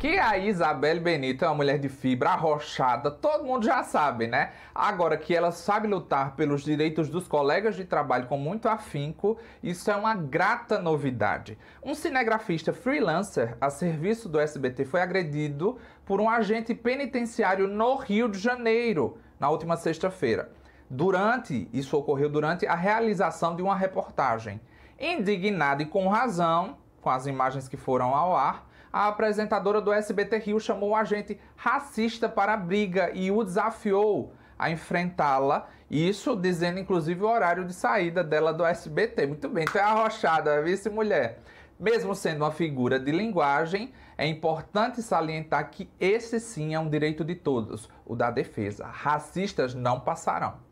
Que a Isabelle Benito é uma mulher de fibra arrochada, todo mundo já sabe, né? Agora que ela sabe lutar pelos direitos dos colegas de trabalho com muito afinco, isso é uma grata novidade. Um cinegrafista freelancer a serviço do SBT foi agredido por um agente penitenciário no Rio de Janeiro na última sexta-feira. Durante, isso ocorreu durante a realização de uma reportagem. Indignado e com razão, com as imagens que foram ao ar, a apresentadora do SBT Rio chamou o agente racista para a briga e o desafiou a enfrentá-la. Isso dizendo, inclusive, o horário de saída dela do SBT. Muito bem, tu é arrochada, vice-mulher. Mesmo sendo uma figura de linguagem, é importante salientar que esse sim é um direito de todos, o da defesa. Racistas não passarão.